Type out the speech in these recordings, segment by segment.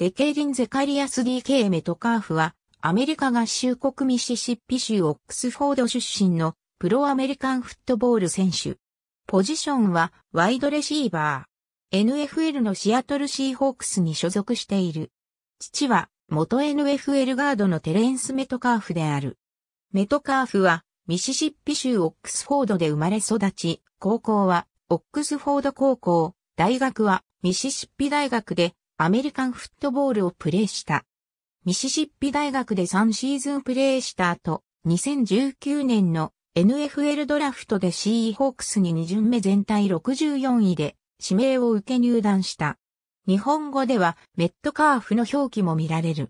デケリン・ゼカリアス・ D.K. メトカーフは、アメリカ合衆国ミシシッピ州オックスフォード出身のプロアメリカンフットボール選手。ポジションはワイドレシーバー。NFL のシアトルシーホークスに所属している。父は元 NFL ガードのテレンス・メトカーフである。メトカーフはミシシッピ州オックスフォードで生まれ育ち、高校はオックスフォード高校、大学はミシシッピ大学でアメリカンフットボールをプレーした。ミシシッピ大学で3シーズンプレーした後、2019年の NFL ドラフトで CE ホークスに2巡目全体64位で指名を受け入団した。日本語ではメットカーフの表記も見られる。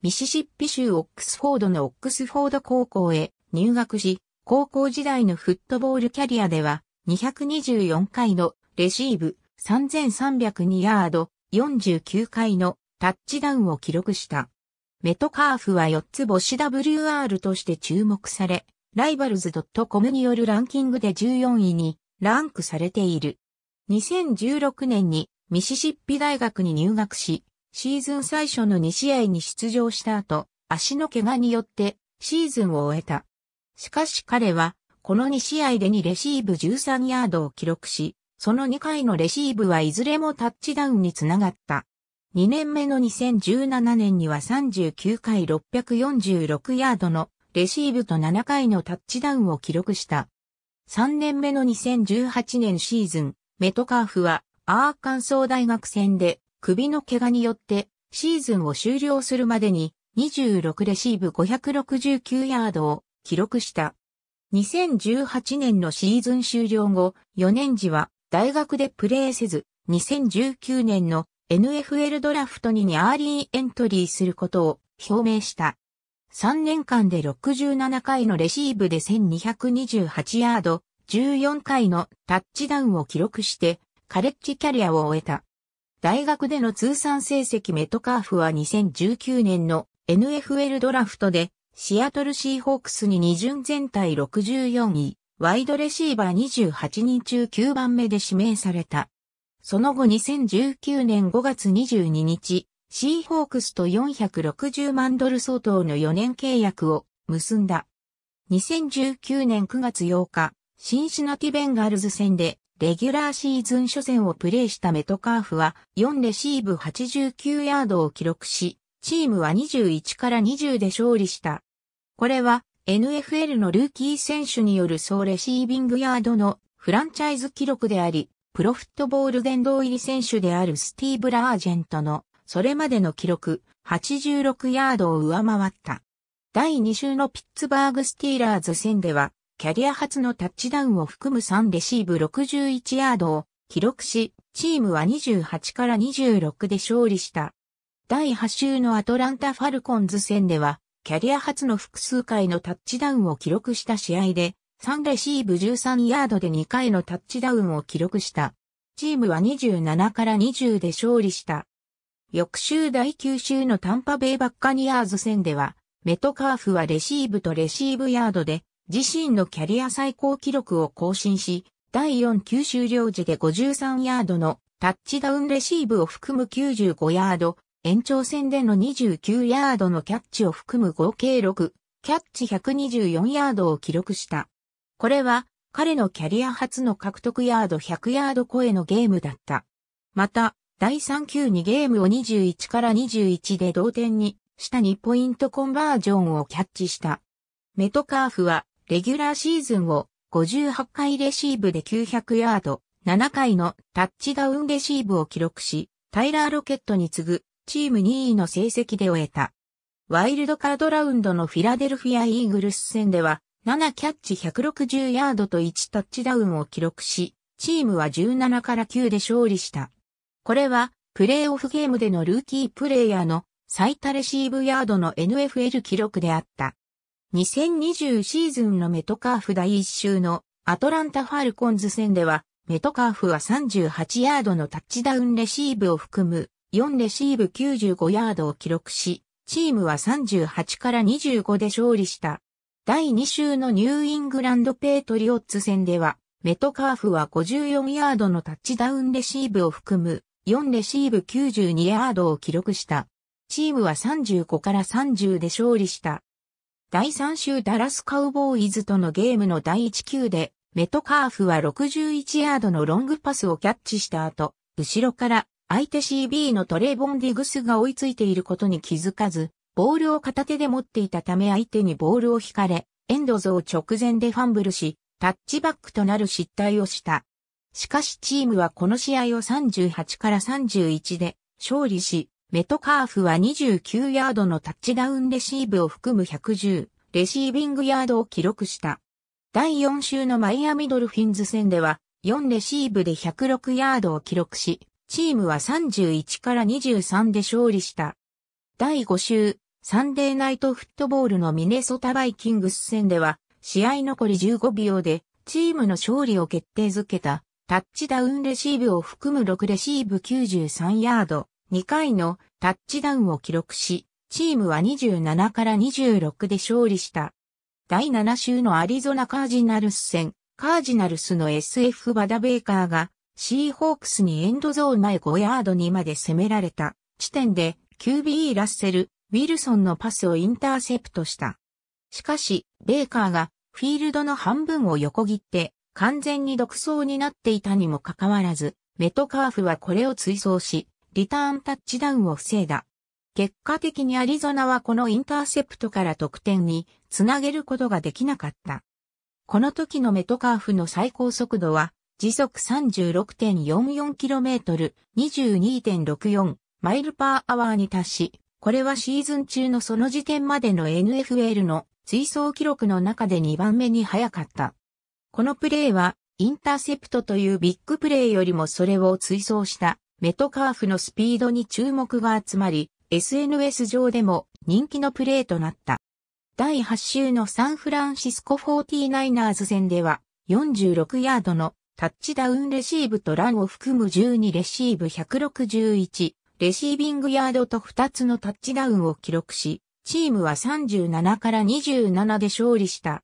ミシシッピ州オックスフォードのオックスフォード高校へ入学し、高校時代のフットボールキャリアでは224回のレシーブ3302ヤード49回のタッチダウンを記録した。メトカーフは4つ星 WR として注目され、ライバルズ .com によるランキングで14位にランクされている。2016年にミシシッピ大学に入学し、シーズン最初の2試合に出場した後、足の怪我によってシーズンを終えた。しかし彼は、この2試合で2レシーブ13ヤードを記録し、その2回のレシーブはいずれもタッチダウンにつながった。2年目の2017年には39回646ヤードのレシーブと7回のタッチダウンを記録した。3年目の2018年シーズン、メトカーフはアーカンソー大学戦で首の怪我によってシーズンを終了するまでに26レシーブ569ヤードを記録した。2018年のシーズン終了後、4年時は大学でプレーせず、2019年の NFL ドラフト2にアーリーエントリーすることを表明した。3年間で67回のレシーブで1228ヤード、14回のタッチダウンを記録して、カレッジキャリアを終えた。大学での通算成績メトカーフは2019年の NFL ドラフトでシアトルシーホークスに2巡全体64位、ワイドレシーバー28人中9番目で指名された。その後2019年5月22日、シーホークスと460万ドル相当の4年契約を結んだ。2019年9月8日、シンシナティベンガールズ戦でレギュラーシーズン初戦をプレーしたメトカーフは4レシーブ89ヤードを記録し、チームは21から20で勝利した。これは NFL のルーキー選手による総レシービングヤードのフランチャイズ記録であり、プロフットボール殿堂入り選手であるスティーブ・ラージェントのそれまでの記録86ヤードを上回った。第2週のピッツバーグ・スティーラーズ戦では、キャリア初のタッチダウンを含む3レシーブ61ヤードを記録し、チームは28から26で勝利した。第8週のアトランタ・ファルコンズ戦では、キャリア初の複数回のタッチダウンを記録した試合で、3レシーブ13ヤードで2回のタッチダウンを記録した。チームは27から20で勝利した。翌週第9週のタンパベイバッカニアーズ戦では、メトカーフはレシーブとレシーブヤードで、自身のキャリア最高記録を更新し、第4球終了時で53ヤードのタッチダウンレシーブを含む95ヤード、延長戦での29ヤードのキャッチを含む合計6、キャッチ124ヤードを記録した。これは彼のキャリア初の獲得ヤード100ヤード超えのゲームだった。また、第3球にゲームを21から21で同点に下に2ポイントコンバージョンをキャッチした。メトカーフはレギュラーシーズンを58回レシーブで900ヤード、7回のタッチダウンレシーブを記録し、タイラーロケットに次ぐチーム2位の成績で終えた。ワイルドカードラウンドのフィラデルフィア・イーグルス戦では、7キャッチ160ヤードと1タッチダウンを記録し、チームは17から9で勝利した。これは、プレーオフゲームでのルーキープレイヤーの最多レシーブヤードの NFL 記録であった。2020シーズンのメトカーフ第1週のアトランタファルコンズ戦では、メトカーフは38ヤードのタッチダウンレシーブを含む4レシーブ95ヤードを記録し、チームは38から25で勝利した。第2週のニューイングランドペートリオッツ戦では、メトカーフは54ヤードのタッチダウンレシーブを含む4レシーブ92ヤードを記録した。チームは35から30で勝利した。第3週ダラスカウボーイズとのゲームの第1球で、メトカーフは61ヤードのロングパスをキャッチした後、後ろから相手 CB のトレイボン・ディグスが追いついていることに気づかず、ボールを片手で持っていたため相手にボールを引かれ、エンドゾー直前でファンブルし、タッチバックとなる失態をした。しかしチームはこの試合を38から31で勝利し、メトカーフは29ヤードのタッチダウンレシーブを含む110レシービングヤードを記録した。第4週のマイアミドルフィンズ戦では4レシーブで106ヤードを記録し、チームは31から23で勝利した。第5週、サンデーナイトフットボールのミネソタバイキングス戦では、試合残り15秒で、チームの勝利を決定づけた、タッチダウンレシーブを含む6レシーブ93ヤード、2回のタッチダウンを記録し、チームは27から26で勝利した。第7週のアリゾナカージナルス戦、カージナルスの SF バダベーカーがシーホークスにエンドゾーン前5ヤードにまで攻められた地点で QBE ラッセル、ウィルソンのパスをインターセプトした。しかし、ベーカーがフィールドの半分を横切って完全に独走になっていたにもかかわらず、メトカーフはこれを追走し、リターンタッチダウンを防いだ。結果的にアリゾナはこのインターセプトから得点につなげることができなかった。この時のメトカーフの最高速度は時速 36.44km、22.64マイルパーアワーに達し、これはシーズン中のその時点までの NFL の追走記録の中で2番目に早かった。このプレーは、インターセプトというビッグプレーよりもそれを追走したメトカーフのスピードに注目が集まり、SNS 上でも人気のプレーとなった。第8週のサンフランシスコ 49ers 戦では46ヤードのタッチダウンレシーブとランを含む12レシーブ161、レシービングヤードと2つのタッチダウンを記録し、チームは37から27で勝利した。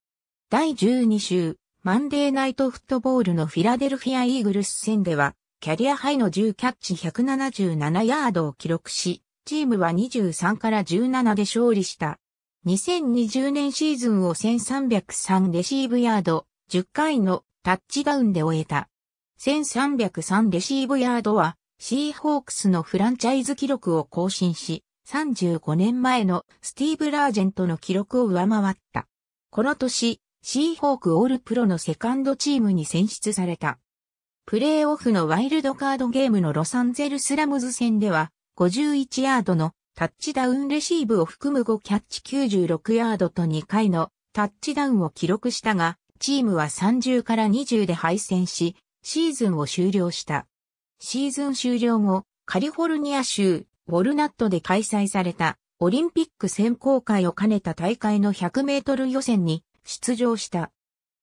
第12週、マンデーナイトフットボールのフィラデルフィアイーグルス戦では、キャリアハイの10キャッチ177ヤードを記録し、チームは23から17で勝利した。2020年シーズンを1303レシーブヤード、10回のタッチダウンで終えた。1303レシーブヤードは、シーホークスのフランチャイズ記録を更新し、35年前のスティーブ・ラージェントの記録を上回った。この年、シーホークオールプロのセカンドチームに選出された。プレーオフのワイルドカードゲームのロサンゼルスラムズ戦では、51ヤードのタッチダウンレシーブを含む5キャッチ96ヤードと2回のタッチダウンを記録したが、チームは30から20で敗戦し、シーズンを終了した。シーズン終了後、カリフォルニア州、ウォルナットで開催された、オリンピック選考会を兼ねた大会の100メートル予選に出場した。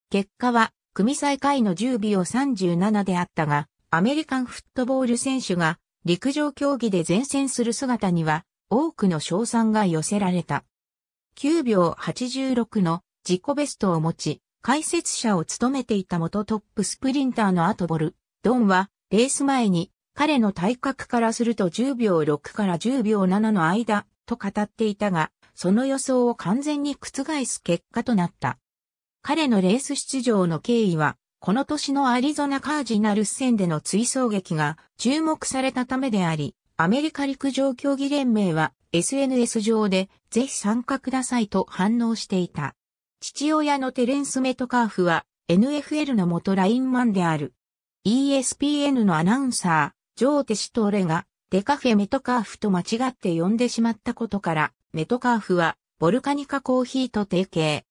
結果は、組最下位の10秒37であったが、アメリカンフットボール選手が陸上競技で前線する姿には多くの賞賛が寄せられた。9秒86の自己ベストを持ち、解説者を務めていた元トップスプリンターのアトボル、ドンは、レース前に、彼の体格からすると10秒6から10秒7の間、と語っていたが、その予想を完全に覆す結果となった。彼のレース出場の経緯は、この年のアリゾナカージナルス戦での追走劇が注目されたためであり、アメリカ陸上競技連盟は SNS 上でぜひ参加くださいと反応していた。父親のテレンス・メトカーフは NFL の元ラインマンである。ESPN のアナウンサー、ジョーテシトーレがデカフェ・メトカーフと間違って呼んでしまったことから、メトカーフはボルカニカコーヒーと提携。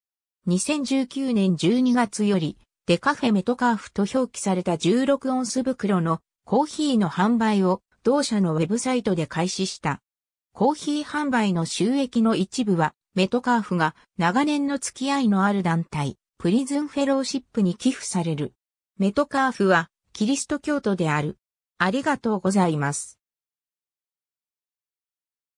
2019年12月より、デカフェ・メトカーフと表記された16オンス袋のコーヒーの販売を同社のウェブサイトで開始した。コーヒー販売の収益の一部はメトカーフが長年の付き合いのある団体、プリズンフェローシップに寄付される。メトカーフはキリスト教徒である。ありがとうございます。